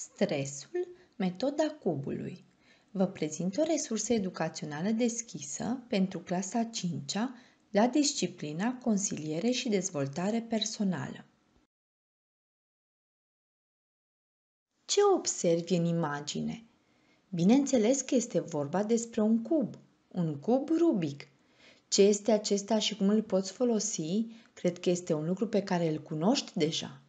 Stresul, metoda cubului. Vă prezint o resursă educațională deschisă pentru clasa 5 -a la disciplina Consiliere și Dezvoltare Personală. Ce observi în imagine? Bineînțeles că este vorba despre un cub, un cub Rubik. Ce este acesta și cum îl poți folosi? Cred că este un lucru pe care îl cunoști deja.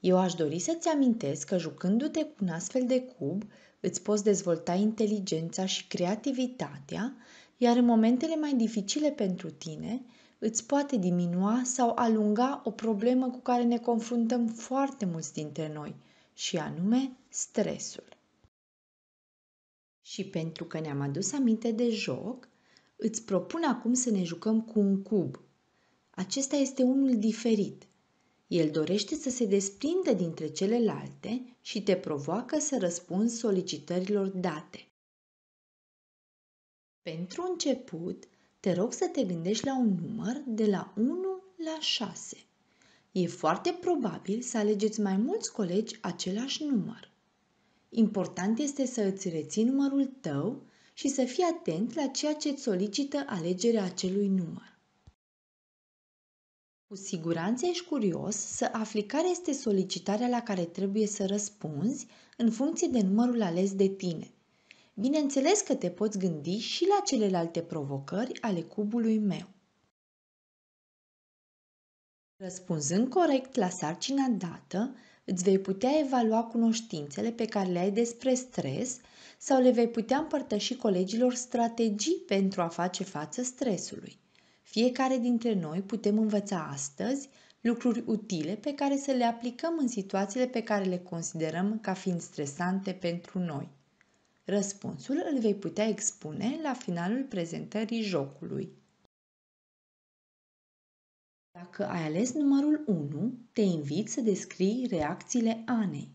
Eu aș dori să-ți amintesc că jucându-te cu un astfel de cub, îți poți dezvolta inteligența și creativitatea, iar în momentele mai dificile pentru tine, îți poate diminua sau alunga o problemă cu care ne confruntăm foarte mulți dintre noi, și anume stresul. Și pentru că ne-am adus aminte de joc, îți propun acum să ne jucăm cu un cub. Acesta este unul diferit, el dorește să se desprindă dintre celelalte și te provoacă să răspunzi solicitărilor date. Pentru început, te rog să te gândești la un număr de la 1 la 6. E foarte probabil să alegeți mai mulți colegi același număr. Important este să îți reții numărul tău și să fii atent la ceea ce îți solicită alegerea acelui număr. Cu siguranță ești curios să afli care este solicitarea la care trebuie să răspunzi în funcție de numărul ales de tine. Bineînțeles că te poți gândi și la celelalte provocări ale cubului meu. Răspunzând corect la sarcina dată, îți vei putea evalua cunoștințele pe care le ai despre stres sau le vei putea împărtăși colegilor strategii pentru a face față stresului. Fiecare dintre noi putem învăța astăzi lucruri utile pe care să le aplicăm în situațiile pe care le considerăm ca fiind stresante pentru noi. Răspunsul îl vei putea expune la finalul prezentării jocului. Dacă ai ales numărul 1, te invit să descrii reacțiile Anei.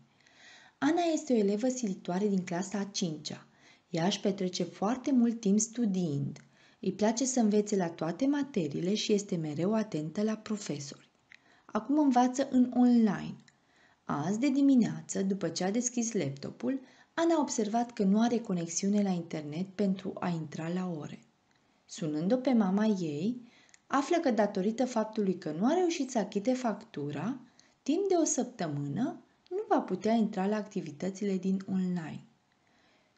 Ana este o elevă silitoare din clasa a 5-a. Ea își petrece foarte mult timp studiind – îi place să învețe la toate materiile și este mereu atentă la profesori. Acum învață în online. Azi de dimineață, după ce a deschis laptopul, Ana a observat că nu are conexiune la internet pentru a intra la ore. Sunând-o pe mama ei, află că datorită faptului că nu a reușit să achite factura, timp de o săptămână nu va putea intra la activitățile din online.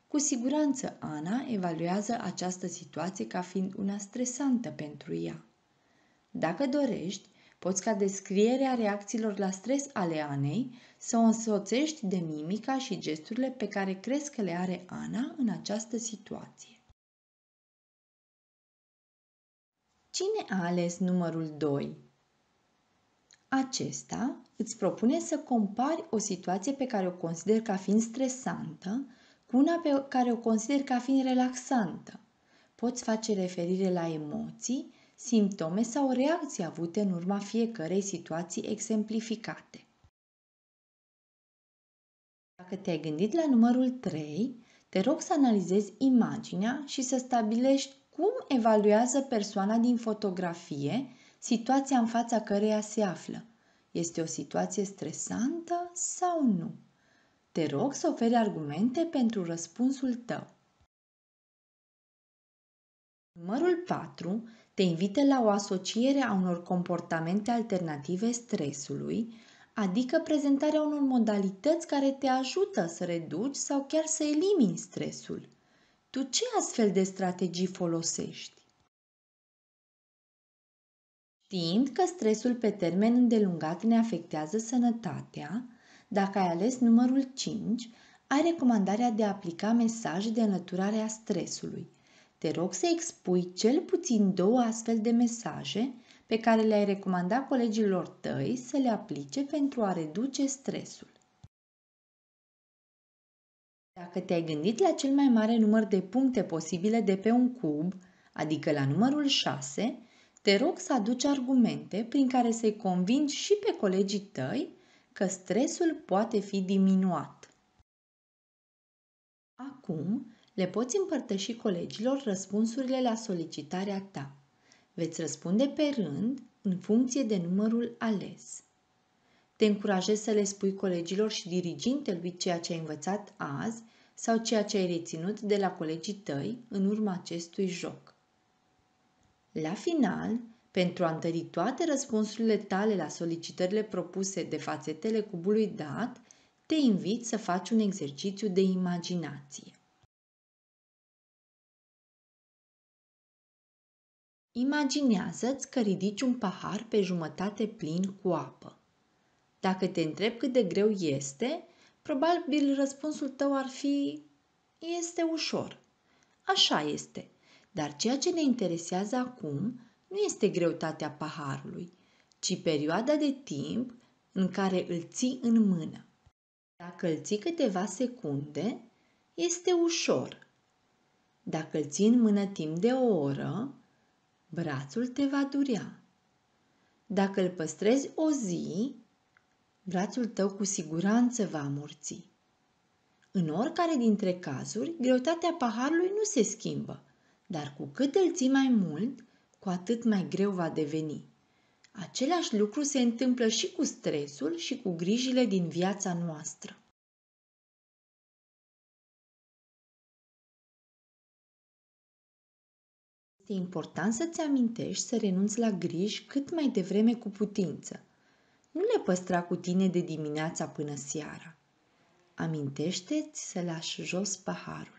Cu siguranță Ana evaluează această situație ca fiind una stresantă pentru ea. Dacă dorești, poți ca descrierea reacțiilor la stres ale Anei să o însoțești de mimica și gesturile pe care crezi că le are Ana în această situație. Cine a ales numărul 2? Acesta îți propune să compari o situație pe care o consider ca fiind stresantă cu una pe care o consider ca fiind relaxantă. Poți face referire la emoții, simptome sau reacții avute în urma fiecărei situații exemplificate. Dacă te-ai gândit la numărul 3, te rog să analizezi imaginea și să stabilești cum evaluează persoana din fotografie situația în fața căreia se află. Este o situație stresantă sau nu? Te rog să oferi argumente pentru răspunsul tău. Numărul 4 te invită la o asociere a unor comportamente alternative stresului, adică prezentarea unor modalități care te ajută să reduci sau chiar să elimini stresul. Tu ce astfel de strategii folosești? Știind că stresul pe termen îndelungat ne afectează sănătatea, dacă ai ales numărul 5, ai recomandarea de a aplica mesaje de înlăturare a stresului. Te rog să expui cel puțin două astfel de mesaje pe care le-ai recomanda colegilor tăi să le aplice pentru a reduce stresul. Dacă te-ai gândit la cel mai mare număr de puncte posibile de pe un cub, adică la numărul 6, te rog să aduci argumente prin care să-i convingi și pe colegii tăi că stresul poate fi diminuat. Acum le poți împărtăși colegilor răspunsurile la solicitarea ta. Veți răspunde pe rând, în funcție de numărul ales. Te încurajez să le spui colegilor și dirigintelui ceea ce ai învățat azi sau ceea ce ai reținut de la colegii tăi în urma acestui joc. La final, pentru a întări toate răspunsurile tale la solicitările propuse de fațetele cubului dat, te invit să faci un exercițiu de imaginație. Imaginează-ți că ridici un pahar pe jumătate plin cu apă. Dacă te întreb cât de greu este, probabil răspunsul tău ar fi este ușor. Așa este. Dar ceea ce ne interesează acum nu este greutatea paharului, ci perioada de timp în care îl ții în mână. Dacă îl ții câteva secunde, este ușor. Dacă îl ții în mână timp de o oră, brațul te va durea. Dacă îl păstrezi o zi, brațul tău cu siguranță va amorți. În oricare dintre cazuri, greutatea paharului nu se schimbă, dar cu cât îl ții mai mult, cu atât mai greu va deveni. Același lucru se întâmplă și cu stresul și cu grijile din viața noastră. Este important să-ți amintești să renunți la griji cât mai devreme cu putință. Nu le păstra cu tine de dimineața până seara. Amintește-ți să lași jos paharul.